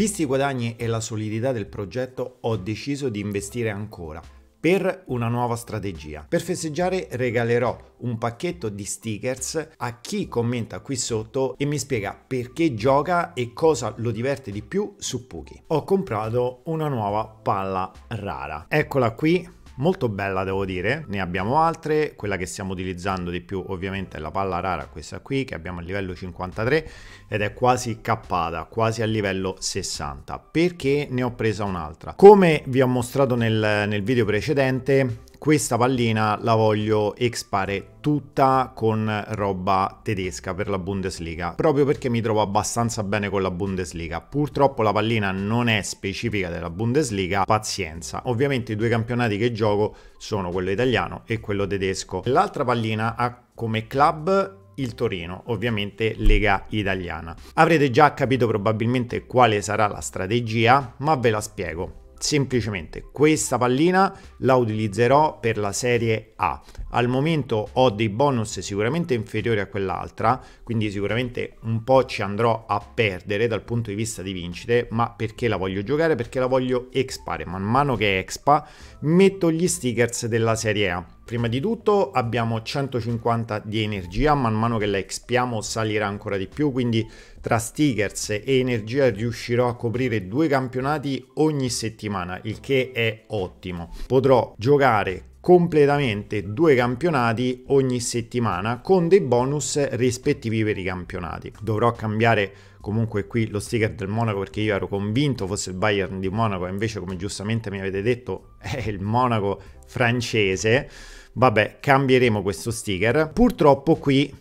Visti i guadagni e la solidità del progetto, ho deciso di investire ancora per una nuova strategia. Per festeggiare regalerò un pacchetto di stickers a chi commenta qui sotto e mi spiega perché gioca e cosa lo diverte di più su Puki. Ho comprato una nuova palla rara. Eccola qui, molto bella devo dire, ne abbiamo altre, quella che stiamo utilizzando di più ovviamente è la palla rara, questa qui che abbiamo a livello 53 ed è quasi cappata, quasi a livello 60, perché ne ho presa un'altra. Come vi ho mostrato nel, nel video precedente, questa pallina la voglio expare tutta con roba tedesca per la Bundesliga, proprio perché mi trovo abbastanza bene con la Bundesliga. Purtroppo la pallina non è specifica della Bundesliga, pazienza. Ovviamente i due campionati che gioco sono quello italiano e quello tedesco. L'altra pallina ha come club il Torino, ovviamente Lega Italiana. Avrete già capito probabilmente quale sarà la strategia, ma ve la spiego semplicemente questa pallina la utilizzerò per la serie A. Al momento ho dei bonus sicuramente inferiori a quell'altra, quindi sicuramente un po' ci andrò a perdere dal punto di vista di vincite, ma perché la voglio giocare? Perché la voglio expare. Man mano che expa metto gli stickers della serie A Prima di tutto abbiamo 150 di energia, man mano che la expiamo salirà ancora di più, quindi tra stickers e energia riuscirò a coprire due campionati ogni settimana, il che è ottimo. Potrò giocare completamente due campionati ogni settimana con dei bonus rispettivi per i campionati. Dovrò cambiare comunque qui lo sticker del Monaco perché io ero convinto fosse il Bayern di Monaco, invece come giustamente mi avete detto è il Monaco francese. Vabbè, cambieremo questo sticker. Purtroppo qui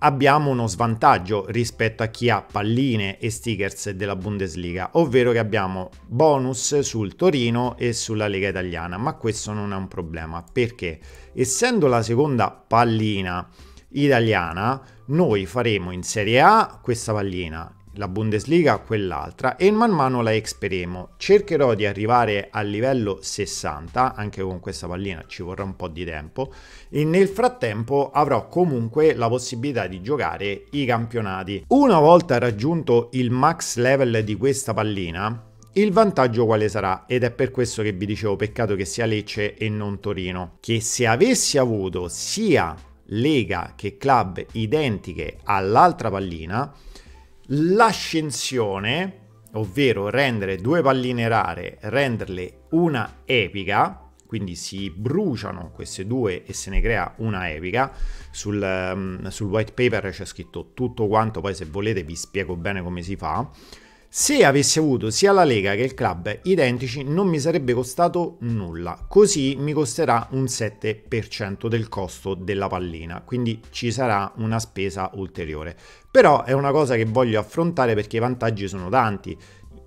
abbiamo uno svantaggio rispetto a chi ha palline e stickers della Bundesliga, ovvero che abbiamo bonus sul Torino e sulla Lega Italiana, ma questo non è un problema perché essendo la seconda pallina italiana noi faremo in Serie A questa pallina la Bundesliga quell'altra e man mano la experemo. Cercherò di arrivare al livello 60, anche con questa pallina ci vorrà un po' di tempo, e nel frattempo avrò comunque la possibilità di giocare i campionati. Una volta raggiunto il max level di questa pallina, il vantaggio quale sarà? Ed è per questo che vi dicevo peccato che sia Lecce e non Torino. Che se avessi avuto sia Lega che Club identiche all'altra pallina, l'ascensione, ovvero rendere due palline rare, renderle una epica, quindi si bruciano queste due e se ne crea una epica. Sul, ehm, sul white paper c'è scritto tutto quanto, poi se volete vi spiego bene come si fa. Se avessi avuto sia la Lega che il club identici non mi sarebbe costato nulla, così mi costerà un 7% del costo della pallina, quindi ci sarà una spesa ulteriore. Però è una cosa che voglio affrontare perché i vantaggi sono tanti.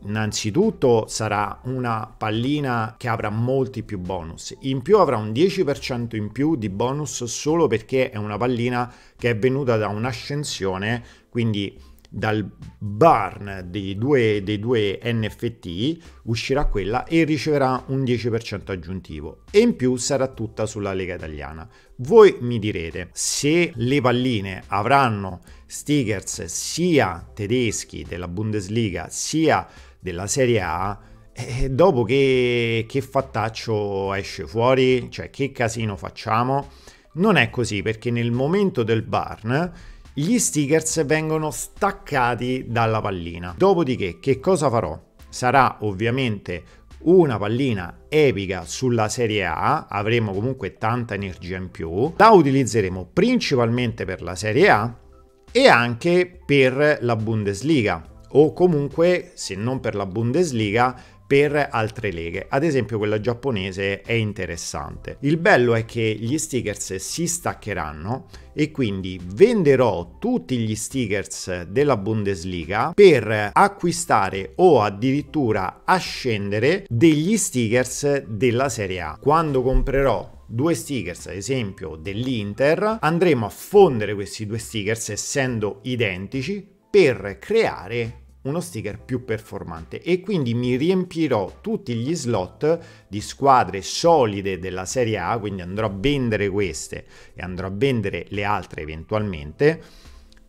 Innanzitutto sarà una pallina che avrà molti più bonus, in più avrà un 10% in più di bonus solo perché è una pallina che è venuta da un'ascensione, quindi dal barn dei due, dei due NFT uscirà quella e riceverà un 10% aggiuntivo e in più sarà tutta sulla Lega Italiana. Voi mi direte se le palline avranno stickers sia tedeschi della Bundesliga sia della Serie A, eh, dopo che, che fattaccio esce fuori, cioè che casino facciamo? Non è così perché nel momento del barn gli stickers vengono staccati dalla pallina. Dopodiché che cosa farò? Sarà ovviamente una pallina epica sulla serie A, avremo comunque tanta energia in più, la utilizzeremo principalmente per la serie A e anche per la Bundesliga o comunque se non per la Bundesliga per altre leghe. Ad esempio quella giapponese è interessante. Il bello è che gli stickers si staccheranno e quindi venderò tutti gli stickers della Bundesliga per acquistare o addirittura ascendere degli stickers della Serie A. Quando comprerò due stickers, ad esempio dell'Inter, andremo a fondere questi due stickers essendo identici per creare uno sticker più performante e quindi mi riempirò tutti gli slot di squadre solide della Serie A, quindi andrò a vendere queste e andrò a vendere le altre eventualmente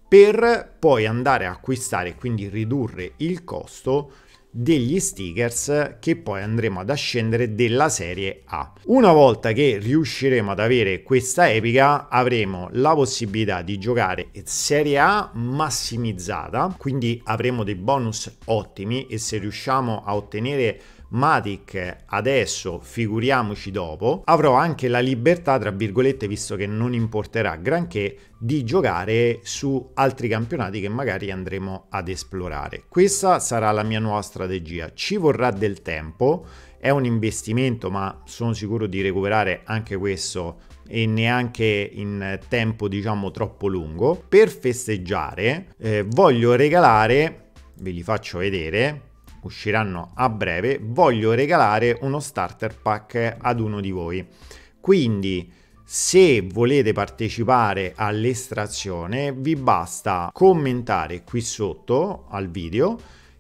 per poi andare a acquistare e quindi ridurre il costo degli stickers che poi andremo ad ascendere della serie A. Una volta che riusciremo ad avere questa epica avremo la possibilità di giocare serie A massimizzata, quindi avremo dei bonus ottimi e se riusciamo a ottenere Matic adesso, figuriamoci dopo, avrò anche la libertà, tra virgolette, visto che non importerà granché, di giocare su altri campionati che magari andremo ad esplorare. Questa sarà la mia nuova strategia. Ci vorrà del tempo, è un investimento, ma sono sicuro di recuperare anche questo e neanche in tempo diciamo troppo lungo per festeggiare eh, voglio regalare ve li faccio vedere usciranno a breve, voglio regalare uno starter pack ad uno di voi. Quindi se volete partecipare all'estrazione vi basta commentare qui sotto al video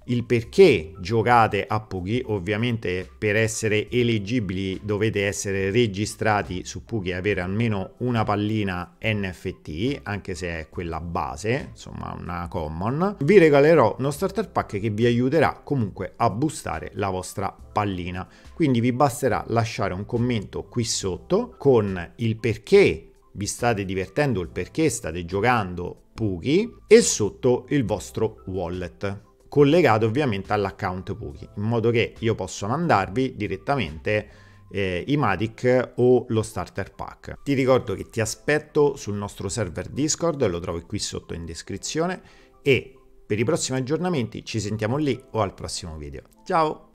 il perché giocate a Pughi, ovviamente per essere eleggibili dovete essere registrati su Pughi e avere almeno una pallina NFT, anche se è quella base, insomma una common. Vi regalerò uno starter pack che vi aiuterà comunque a boostare la vostra pallina, quindi vi basterà lasciare un commento qui sotto con il perché vi state divertendo, il perché state giocando Pughi e sotto il vostro wallet collegate ovviamente all'account Puki, in modo che io possa mandarvi direttamente eh, i Matic o lo starter pack. Ti ricordo che ti aspetto sul nostro server Discord, lo trovi qui sotto in descrizione e per i prossimi aggiornamenti ci sentiamo lì o al prossimo video. Ciao!